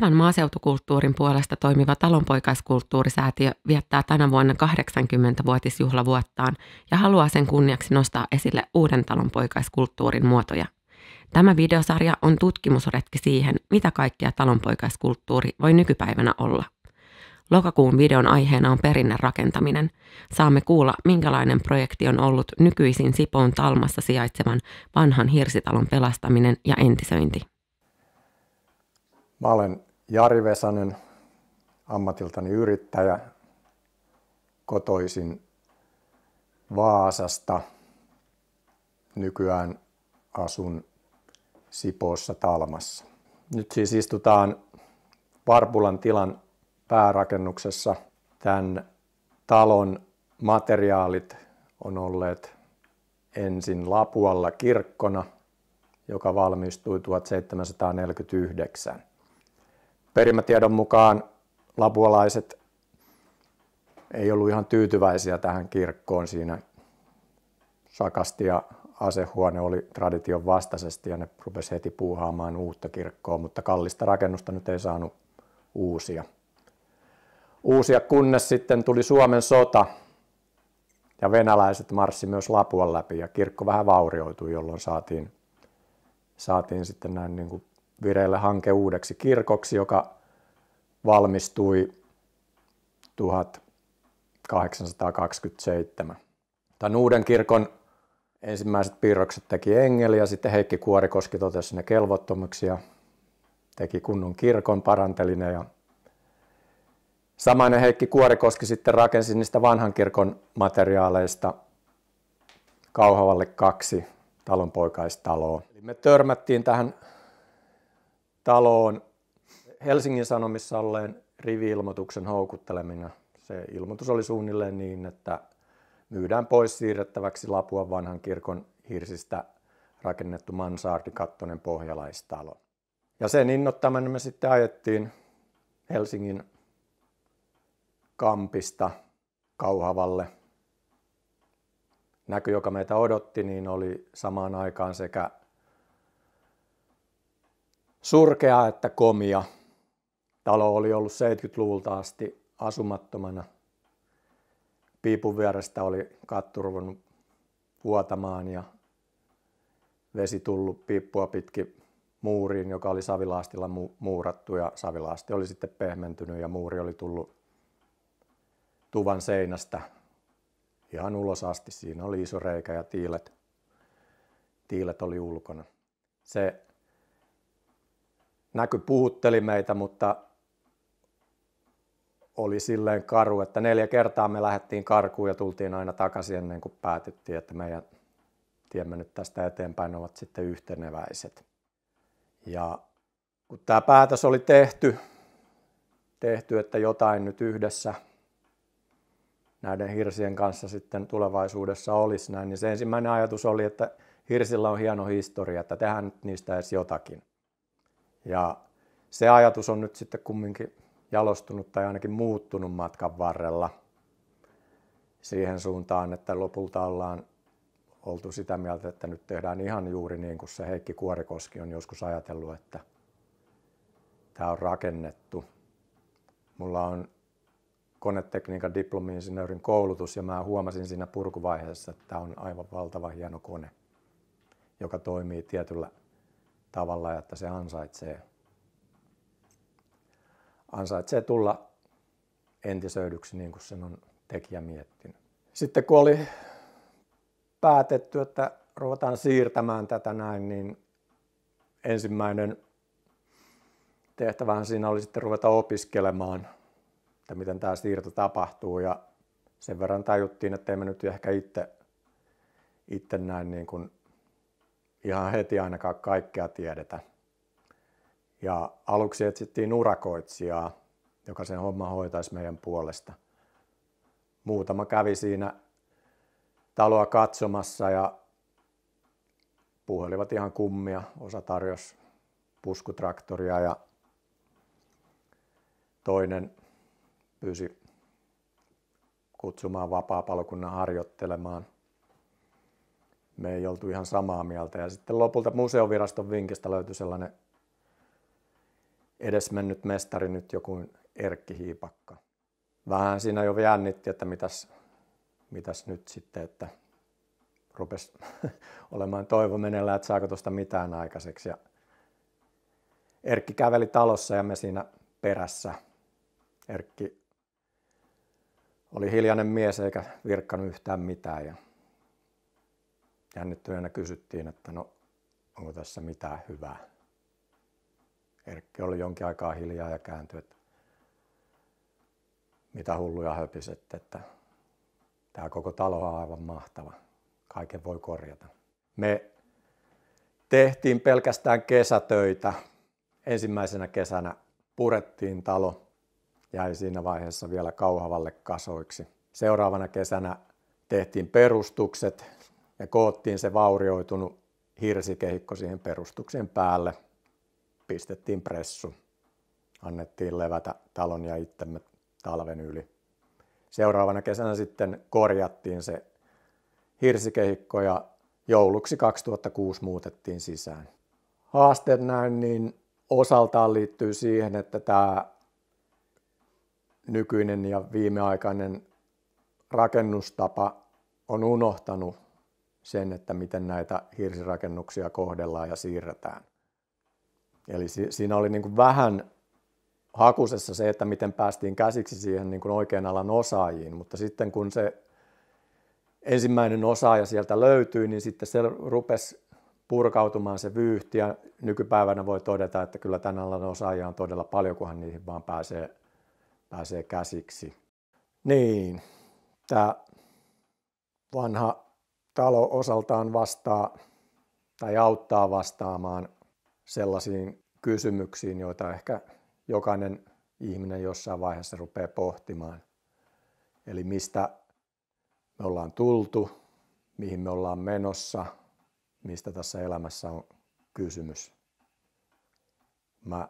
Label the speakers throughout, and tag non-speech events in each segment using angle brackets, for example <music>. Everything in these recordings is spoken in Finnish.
Speaker 1: Elävän maaseutukulttuurin puolesta toimiva talonpoikaiskulttuurisäätiö viettää tänä vuonna 80-vuotisjuhlavuottaan ja haluaa sen kunniaksi nostaa esille uuden talonpoikaiskulttuurin muotoja. Tämä videosarja on tutkimusretki siihen, mitä kaikkea talonpoikaiskulttuuri voi nykypäivänä olla. Lokakuun videon aiheena on perinnän rakentaminen. Saamme kuulla, minkälainen projekti on ollut nykyisin Sipoon Talmassa sijaitsevan vanhan hirsitalon pelastaminen ja entisöinti. Mä olen Jari Vesanen, ammatiltani yrittäjä, kotoisin Vaasasta. Nykyään asun Sipoossa Talmassa. Nyt siis istutaan Varpulan tilan päärakennuksessa. Tämän talon materiaalit on olleet ensin Lapualla kirkkona, joka valmistui 1749. Perimätiedon mukaan lapualaiset ei ollut ihan tyytyväisiä tähän kirkkoon siinä sakasti ja asehuone oli tradition vastaisesti ja ne rupesi heti puuhaamaan uutta kirkkoa, mutta kallista rakennusta nyt ei saanut uusia. Uusia kunnes sitten tuli Suomen sota ja venäläiset marssi myös Lapuan läpi ja kirkko vähän vaurioitui, jolloin saatiin, saatiin sitten näin niin kuin vireillä hanke uudeksi kirkoksi, joka valmistui 1827. Tämän uuden kirkon ensimmäiset piirrokset teki Engeli ja sitten Heikki Kuorikoski totesi ne kelvottomiksi ja teki kunnon kirkon, paranteli ne ja Samainen Heikki Kuorikoski sitten rakensi niistä vanhan kirkon materiaaleista Kauhavalle kaksi talonpoikaistaloa. Eli me törmättiin tähän taloon Helsingin Sanomissa olleen rivi-ilmoituksen houkuttelemina. Se ilmoitus oli suunnilleen niin, että myydään pois siirrettäväksi Lapuan vanhan kirkon hirsistä rakennettu mansaardikattonen pohjalaistalo. Ja sen innottamana me sitten ajettiin Helsingin kampista Kauhavalle. Näky, joka meitä odotti, niin oli samaan aikaan sekä Surkea, että komia. Talo oli ollut 70-luvulta asti asumattomana. Piipun vierestä oli katturvonut vuotamaan ja vesi tullut piippua pitkin muuriin, joka oli savilaastilla mu- muurattu ja savilaasti oli sitten pehmentynyt ja muuri oli tullut tuvan seinästä ihan ulos asti. Siinä oli iso reikä ja tiilet, tiilet oli ulkona. Se näky puhutteli meitä, mutta oli silleen karu, että neljä kertaa me lähdettiin karkuun ja tultiin aina takaisin ennen kuin päätettiin, että meidän tiemme nyt tästä eteenpäin ovat sitten yhteneväiset. Ja kun tämä päätös oli tehty, tehty, että jotain nyt yhdessä näiden hirsien kanssa sitten tulevaisuudessa olisi näin, niin se ensimmäinen ajatus oli, että hirsillä on hieno historia, että tehdään nyt niistä edes jotakin. Ja se ajatus on nyt sitten kumminkin jalostunut tai ainakin muuttunut matkan varrella siihen suuntaan, että lopulta ollaan oltu sitä mieltä, että nyt tehdään ihan juuri niin kuin se Heikki Kuorikoski on joskus ajatellut, että tämä on rakennettu. Mulla on konetekniikan diplomi-insinöörin koulutus ja mä huomasin siinä purkuvaiheessa, että tämä on aivan valtava hieno kone, joka toimii tietyllä tavalla, että se ansaitsee, ansaitsee tulla entisöidyksi niin kuin sen on tekijä miettinyt. Sitten kun oli päätetty, että ruvetaan siirtämään tätä näin, niin ensimmäinen tehtävähän siinä oli sitten ruveta opiskelemaan, että miten tämä siirto tapahtuu ja sen verran tajuttiin, että emme nyt ehkä itse, itse näin niin kuin ihan heti ainakaan kaikkea tiedetä. Ja aluksi etsittiin urakoitsijaa, joka sen homma hoitaisi meidän puolesta. Muutama kävi siinä taloa katsomassa ja puhelivat ihan kummia. Osa tarjosi puskutraktoria ja toinen pyysi kutsumaan vapaa harjoittelemaan – me ei oltu ihan samaa mieltä. Ja sitten lopulta museoviraston vinkistä löytyi sellainen edesmennyt mestari nyt joku Erkki Hiipakka. Vähän siinä jo jännitti, että mitäs, mitäs nyt sitten, että rupesi <laughs> olemaan toivo menellä, että saako tuosta mitään aikaiseksi. Ja Erkki käveli talossa ja me siinä perässä. Erkki oli hiljainen mies eikä virkkanut yhtään mitään. Ja jännittyneenä kysyttiin, että no onko tässä mitään hyvää. Erkki oli jonkin aikaa hiljaa ja kääntyi, että mitä hulluja höpisette, että tämä koko talo on aivan mahtava. Kaiken voi korjata. Me tehtiin pelkästään kesätöitä. Ensimmäisenä kesänä purettiin talo, jäi siinä vaiheessa vielä kauhavalle kasoiksi. Seuraavana kesänä tehtiin perustukset, ja koottiin se vaurioitunut hirsikehikko siihen perustuksen päälle, pistettiin pressu, annettiin levätä talon ja itsemme talven yli. Seuraavana kesänä sitten korjattiin se hirsikehikko ja jouluksi 2006 muutettiin sisään. Haasteet näin niin osaltaan liittyy siihen, että tämä nykyinen ja viimeaikainen rakennustapa on unohtanut sen, että miten näitä hirsirakennuksia kohdellaan ja siirretään. Eli siinä oli niin kuin vähän hakusessa se, että miten päästiin käsiksi siihen niin kuin oikean alan osaajiin, mutta sitten kun se ensimmäinen osaaja sieltä löytyi, niin sitten se rupesi purkautumaan se vyyhti ja nykypäivänä voi todeta, että kyllä tämän alan osaajia on todella paljon, kunhan niihin vaan pääsee, pääsee käsiksi. Niin, tämä vanha talo osaltaan vastaa tai auttaa vastaamaan sellaisiin kysymyksiin, joita ehkä jokainen ihminen jossain vaiheessa rupeaa pohtimaan. Eli mistä me ollaan tultu, mihin me ollaan menossa, mistä tässä elämässä on kysymys. Mä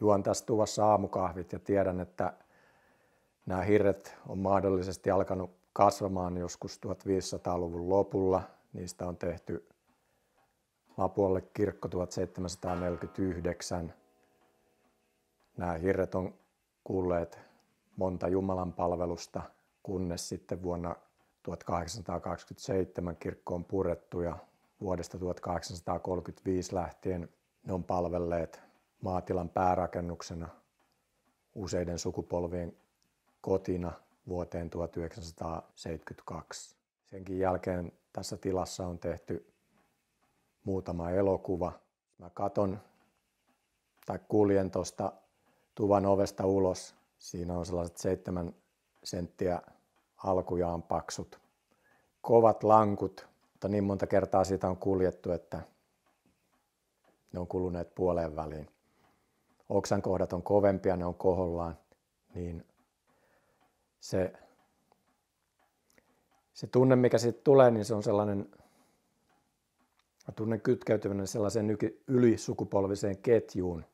Speaker 1: juon tässä tuvassa aamukahvit ja tiedän, että nämä hirret on mahdollisesti alkanut kasvamaan joskus 1500-luvun lopulla. Niistä on tehty Lapualle kirkko 1749. Nämä hirret on kuulleet monta Jumalan palvelusta, kunnes sitten vuonna 1827 kirkko on purettu ja vuodesta 1835 lähtien ne on palvelleet maatilan päärakennuksena useiden sukupolvien kotina – vuoteen 1972. Senkin jälkeen tässä tilassa on tehty muutama elokuva. Mä katon tai kuljen tuosta tuvan ovesta ulos. Siinä on sellaiset seitsemän senttiä alkujaan paksut. Kovat lankut, mutta niin monta kertaa siitä on kuljettu, että ne on kuluneet puoleen väliin. Oksan kohdat on kovempia, ne on kohollaan, niin se, se tunne, mikä siitä tulee, niin se on sellainen tunne kytkeytyminen sellaiseen ylisukupolviseen ketjuun,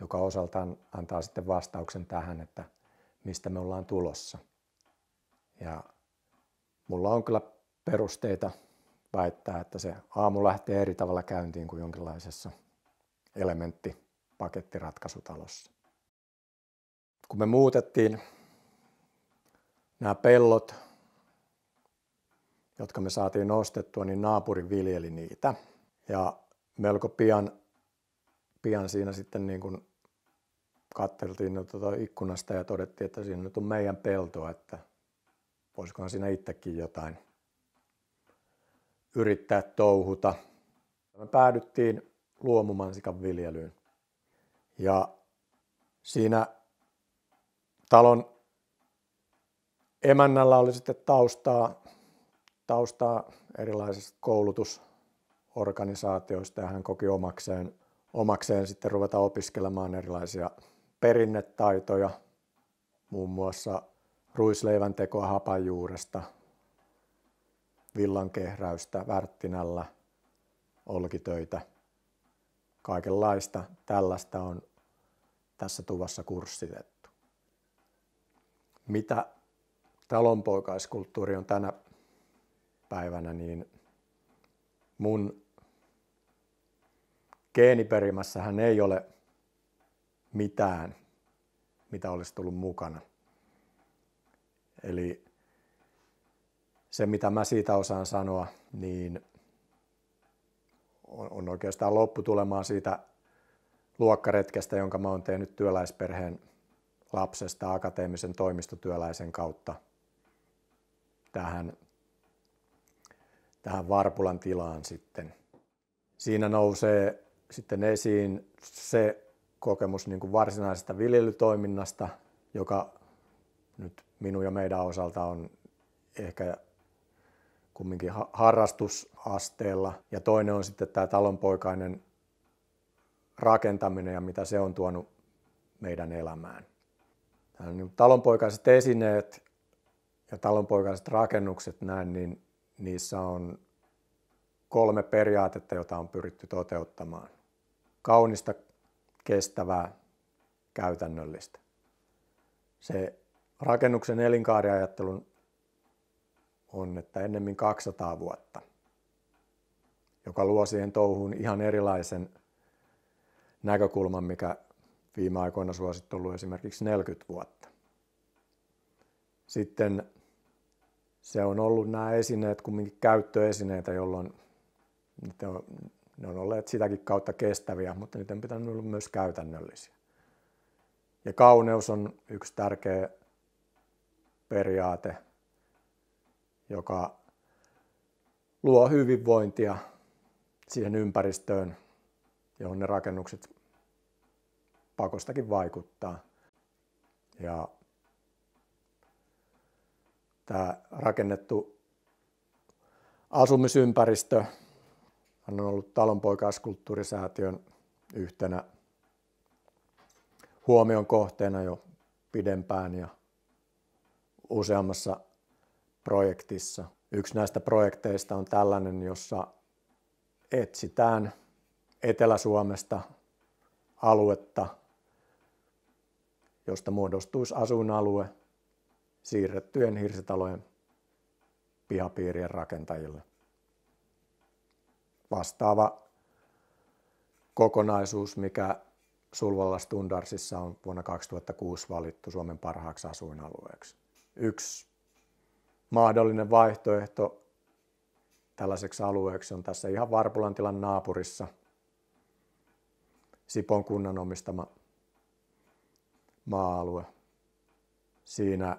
Speaker 1: joka osaltaan antaa sitten vastauksen tähän, että mistä me ollaan tulossa. Ja mulla on kyllä perusteita väittää, että se aamu lähtee eri tavalla käyntiin kuin jonkinlaisessa elementtipakettiratkaisutalossa. Kun me muutettiin nämä pellot, jotka me saatiin nostettua, niin naapuri viljeli niitä. Ja melko pian, pian siinä sitten niin kuin katteltiin no, tuota ikkunasta ja todettiin, että siinä nyt on meidän peltoa, että voisikohan siinä itsekin jotain yrittää touhuta. Me päädyttiin luomumansikan viljelyyn. Ja siinä talon Emännällä oli sitten taustaa, taustaa erilaisista koulutusorganisaatioista ja hän koki omakseen, omakseen sitten ruveta opiskelemaan erilaisia perinnetaitoja, muun muassa ruisleivän tekoa hapajuuresta, villankehräystä, värttinällä, olkitöitä, kaikenlaista tällaista on tässä tuvassa kurssitettu. Mitä talonpoikaiskulttuuri on tänä päivänä niin mun geeniperimässähän ei ole mitään, mitä olisi tullut mukana. Eli se, mitä mä siitä osaan sanoa, niin on, oikeastaan oikeastaan tulemaan siitä luokkaretkestä, jonka mä oon tehnyt työläisperheen lapsesta akateemisen toimistotyöläisen kautta – tähän, tähän Varpulan tilaan sitten. Siinä nousee sitten esiin se kokemus niin kuin varsinaisesta viljelytoiminnasta, joka nyt minun ja meidän osalta on ehkä kumminkin harrastusasteella. Ja toinen on sitten tämä talonpoikainen rakentaminen ja mitä se on tuonut meidän elämään. Niin talonpoikaiset esineet ja talonpoikaiset rakennukset näin, niin niissä on kolme periaatetta, jota on pyritty toteuttamaan. Kaunista, kestävää, käytännöllistä. Se rakennuksen elinkaariajattelun on, että ennemmin 200 vuotta, joka luo siihen touhuun ihan erilaisen näkökulman, mikä viime aikoina suosittu ollut esimerkiksi 40 vuotta. Sitten se on ollut nämä esineet kumminkin käyttöesineitä, jolloin ne on, ne on olleet sitäkin kautta kestäviä, mutta niiden on pitänyt olla myös käytännöllisiä. Ja kauneus on yksi tärkeä periaate, joka luo hyvinvointia siihen ympäristöön, johon ne rakennukset pakostakin vaikuttaa. Ja tämä rakennettu asumisympäristö. Hän on ollut talonpoikaiskulttuurisäätiön yhtenä huomion kohteena jo pidempään ja useammassa projektissa. Yksi näistä projekteista on tällainen, jossa etsitään Etelä-Suomesta aluetta, josta muodostuisi asuinalue, siirrettyjen hirsitalojen pihapiirien rakentajille. Vastaava kokonaisuus, mikä Sulvalla Stundarsissa on vuonna 2006 valittu Suomen parhaaksi asuinalueeksi. Yksi mahdollinen vaihtoehto tällaiseksi alueeksi on tässä ihan Varpulantilan naapurissa Sipon kunnan omistama maa-alue. Siinä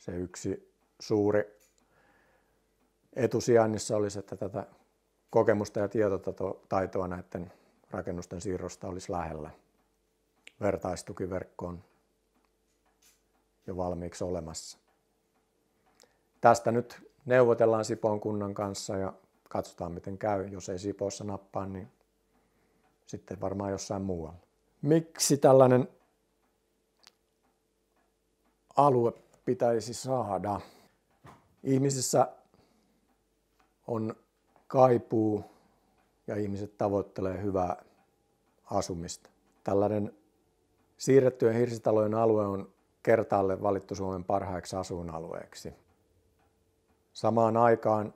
Speaker 1: se yksi suuri etusijainnissa olisi, että tätä kokemusta ja tietotaitoa näiden rakennusten siirrosta olisi lähellä. Vertaistukiverkko on jo valmiiksi olemassa. Tästä nyt neuvotellaan Sipoon kunnan kanssa ja katsotaan miten käy. Jos ei Sipoossa nappaa, niin sitten varmaan jossain muualla. Miksi tällainen alue pitäisi saada. Ihmisissä on kaipuu ja ihmiset tavoittelee hyvää asumista. Tällainen siirrettyjen hirsitalojen alue on kertaalle valittu Suomen parhaaksi asuinalueeksi. Samaan aikaan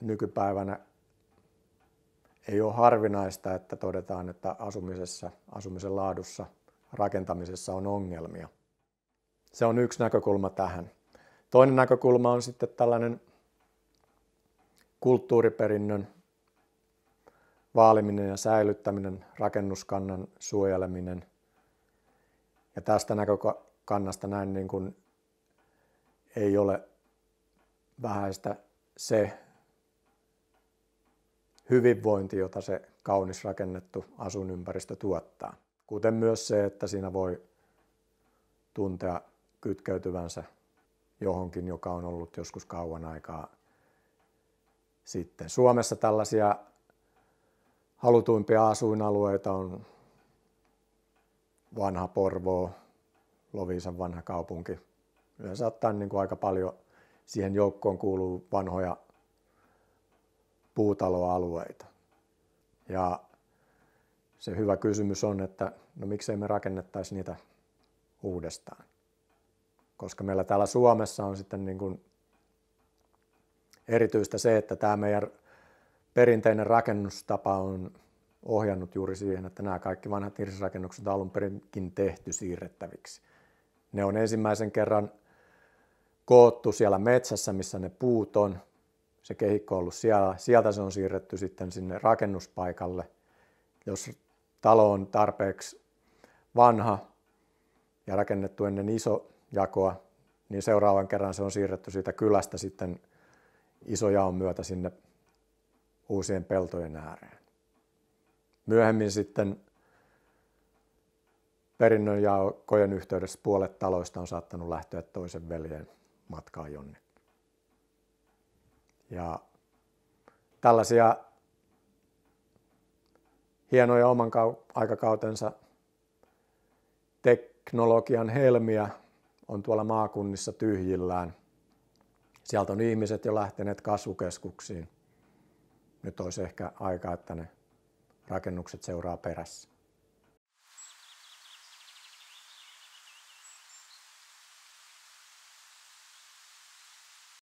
Speaker 1: nykypäivänä ei ole harvinaista, että todetaan, että asumisessa, asumisen laadussa, rakentamisessa on ongelmia. Se on yksi näkökulma tähän. Toinen näkökulma on sitten tällainen kulttuuriperinnön vaaliminen ja säilyttäminen, rakennuskannan suojeleminen. Ja tästä näkökannasta näin niin kuin ei ole vähäistä se hyvinvointi, jota se kaunis rakennettu asuinympäristö tuottaa. Kuten myös se, että siinä voi tuntea kytkeytyvänsä johonkin, joka on ollut joskus kauan aikaa sitten. Suomessa tällaisia halutuimpia asuinalueita on vanha Porvoo, Loviisan vanha kaupunki. Yleensä ottaen niin kuin aika paljon siihen joukkoon kuuluu vanhoja puutaloalueita. Ja se hyvä kysymys on, että no miksei me rakennettaisi niitä uudestaan koska meillä täällä Suomessa on sitten niin kuin erityistä se, että tämä meidän perinteinen rakennustapa on ohjannut juuri siihen, että nämä kaikki vanhat hirsirakennukset on alun perinkin tehty siirrettäviksi. Ne on ensimmäisen kerran koottu siellä metsässä, missä ne puut on. Se kehikko on ollut siellä. Sieltä se on siirretty sitten sinne rakennuspaikalle. Jos talo on tarpeeksi vanha ja rakennettu ennen iso, jakoa, niin seuraavan kerran se on siirretty siitä kylästä sitten isojaon myötä sinne uusien peltojen ääreen. Myöhemmin sitten perinnön yhteydessä puolet taloista on saattanut lähteä toisen veljen matkaan jonnekin. Ja tällaisia hienoja oman aikakautensa teknologian helmiä on tuolla maakunnissa tyhjillään. Sieltä on ihmiset jo lähteneet kasvukeskuksiin. Nyt olisi ehkä aika, että ne rakennukset seuraa perässä.